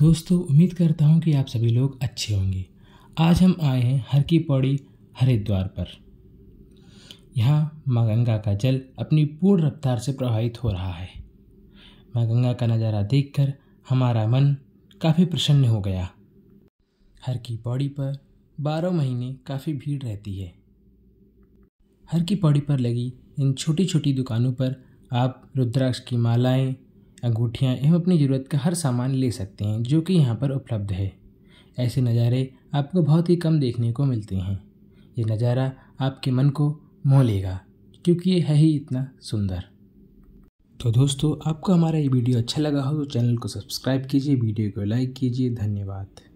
दोस्तों उम्मीद करता हूँ कि आप सभी लोग अच्छे होंगे आज हम आए हैं हर की पौड़ी हरिद्वार पर यहाँ माँ गंगा का जल अपनी पूर्ण रफ्तार से प्रवाहित हो रहा है माँ गंगा का नज़ारा देखकर हमारा मन काफ़ी प्रसन्न हो गया हर की पौड़ी पर बारह महीने काफ़ी भीड़ रहती है हर की पौड़ी पर लगी इन छोटी छोटी दुकानों पर आप रुद्राक्ष की मालाएं अंगूठियाँ एवं अपनी ज़रूरत का हर सामान ले सकते हैं जो कि यहाँ पर उपलब्ध है ऐसे नज़ारे आपको बहुत ही कम देखने को मिलते हैं ये नज़ारा आपके मन को मोह लेगा क्योंकि ये है ही इतना सुंदर तो दोस्तों आपको हमारा ये वीडियो अच्छा लगा हो तो चैनल को सब्सक्राइब कीजिए वीडियो को लाइक कीजिए धन्यवाद